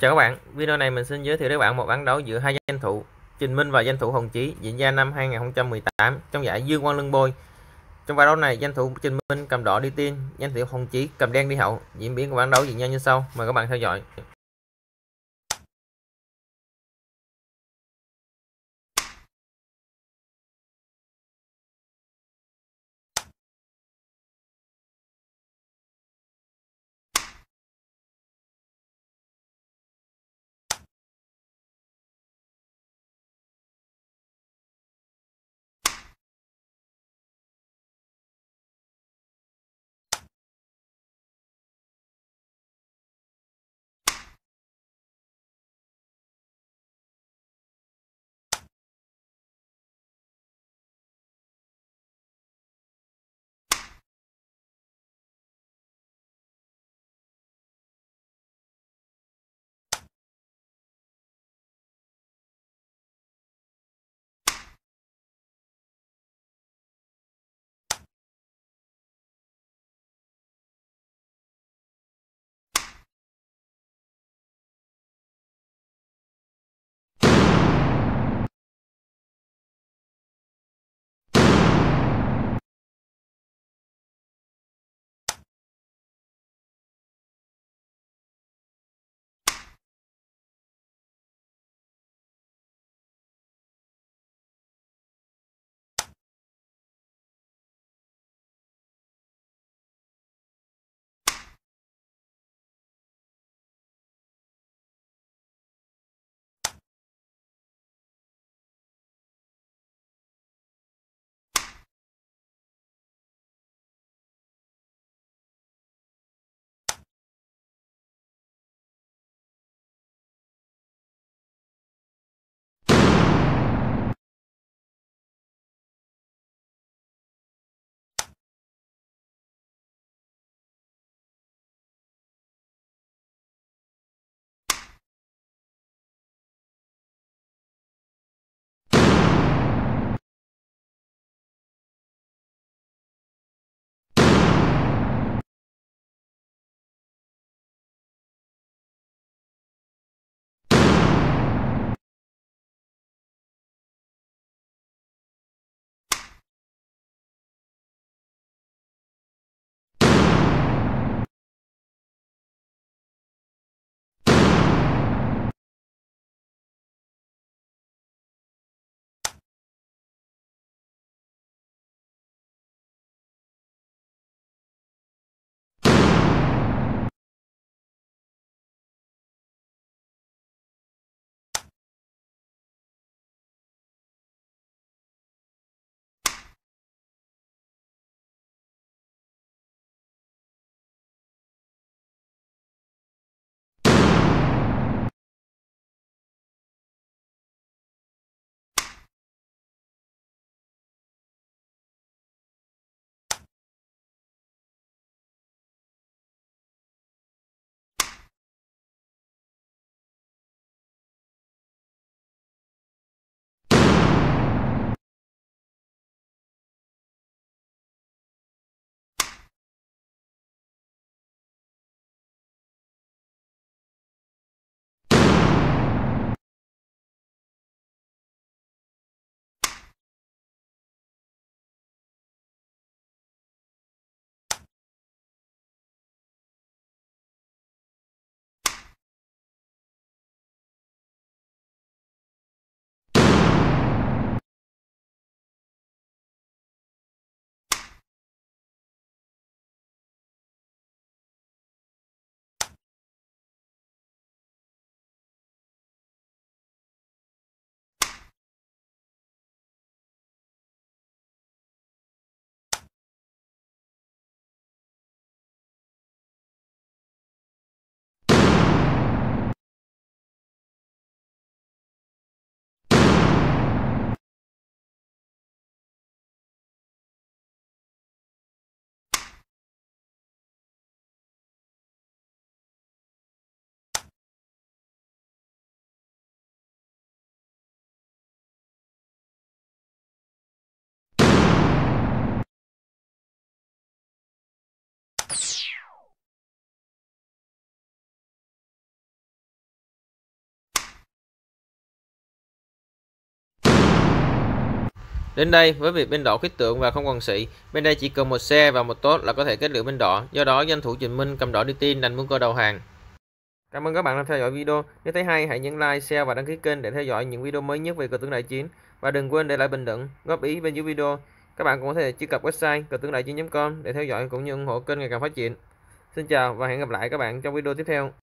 Chào các bạn, video này mình xin giới thiệu đến bạn một bản đấu giữa hai danh thủ Trình Minh và danh thủ Hồng Chí diễn ra năm 2018 trong giải Dương Quang Lưng Bôi. Trong ván đấu này, danh thủ Trình Minh cầm đỏ đi tiên, danh thủ Hồng Chí cầm đen đi hậu. Diễn biến của bản đấu diễn ra như sau, mời các bạn theo dõi. Đến đây, với việc bên đỏ khuyết tượng và không còn sĩ, bên đây chỉ cần một xe và một tốt là có thể kết liễu bên đỏ, do đó danh thủ Trình Minh cầm đỏ đi tin đành muốn cơ đầu hàng. Cảm ơn các bạn đã theo dõi video. Nếu thấy hay, hãy nhấn like, share và đăng ký kênh để theo dõi những video mới nhất về cờ tướng đại chiến. Và đừng quên để lại bình luận, góp ý bên dưới video. Các bạn cũng có thể truy cập website cờ tướng đại chiến.com để theo dõi cũng như ủng hộ kênh ngày càng phát triển. Xin chào và hẹn gặp lại các bạn trong video tiếp theo.